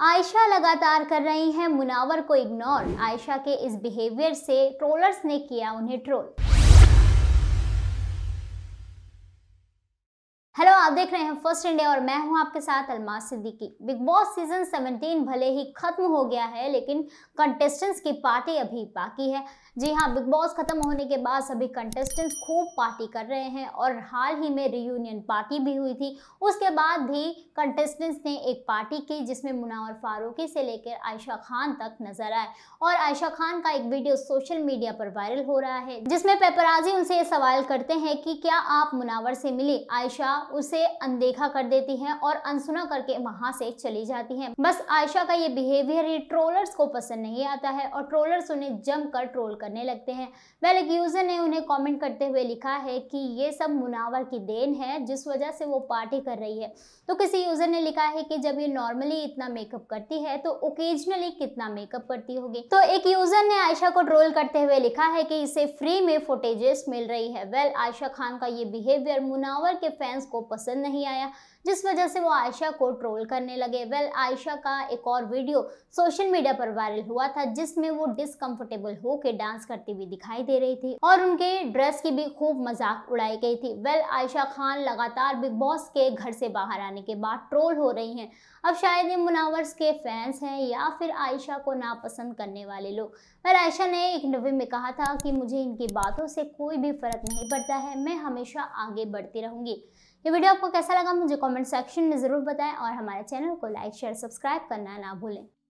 आयशा लगातार कर रही हैं मुनावर को इग्नोर आयशा के इस बिहेवियर से ट्रोलर्स ने किया उन्हें ट्रोल आप देख रहे हैं फर्स्ट इंडिया और मैं हूं आपके साथ अलमास सिद्दीकी बिग बॉस सीजन 17 भले ही खत्म हो गया है लेकिन कंटेस्टेंट्स की पार्टी अभी बाकी है जी हां बिग बॉस खत्म होने के बाद सभी कंटेस्टेंट्स खूब पार्टी कर रहे हैं और हाल ही में रियूनियन पार्टी भी हुई थी उसके बाद भी कंटेस्टेंट्स ने एक पार्टी की जिसमें मुनावर फारूकी से लेकर आयशा खान तक नजर आए और आयशा खान का एक वीडियो सोशल मीडिया पर वायरल हो रहा है जिसमें पेपराजी उनसे ये सवाल करते हैं कि क्या आप मुनावर से मिली आयशा उस उसे अनदेखा कर देती हैं और अनसुना करके वहां से चली जाती हैं बस आयशा का ये बिहेवियर ही ट्रोलर्स को पसंद नहीं आता है और ट्रोलर्स उन्हें जम कर ट्रोल करने लगते हैं वेल एक यूज़र ने उन्हें कमेंट करते हुए लिखा है कि ये सब मुनावर की देन है जिस वजह से वो पार्टी कर रही है तो किसी यूज़र ने लिखा है कि जब ये नॉर्मली इतना मेकअप करती है तो ओकेजनली कितना मेकअप करती होगी तो एक यूज़र ने आयशा को ट्रोल करते हुए लिखा है कि इसे फ्री में फुटेजेस मिल रही है वेल आयशा खान का ये बिहेवियर मुनावर के फैंस को पसंद पसंद नहीं आया जिस वजह से वो आयशा को ट्रोल करने लगे वेल well, आयशा का एक और वीडियो सोशल मीडिया पर वायरल हुआ था जिसमें वो डिसकंफर्टेबल होकर डांस करती हुई दिखाई दे रही थी और उनके ड्रेस की भी खूब मजाक उड़ाई गई थी वेल well, आयशा खान लगातार बिग बॉस के घर से बाहर आने के बाद ट्रोल हो रही हैं अब शायद ये मुनावर्स के फैंस हैं या फिर आयशा को नापसंद करने वाले लोग वेल आयशा ने एक इंटरव्यू में कहा था कि मुझे इनकी बातों से कोई भी फर्क नहीं पड़ता है मैं हमेशा आगे बढ़ती रहूंगी ये वीडियो आपको कैसा लगा मुझे कमेंट सेक्शन में ज़रूर बताएं और हमारे चैनल को लाइक शेयर सब्सक्राइब करना ना भूलें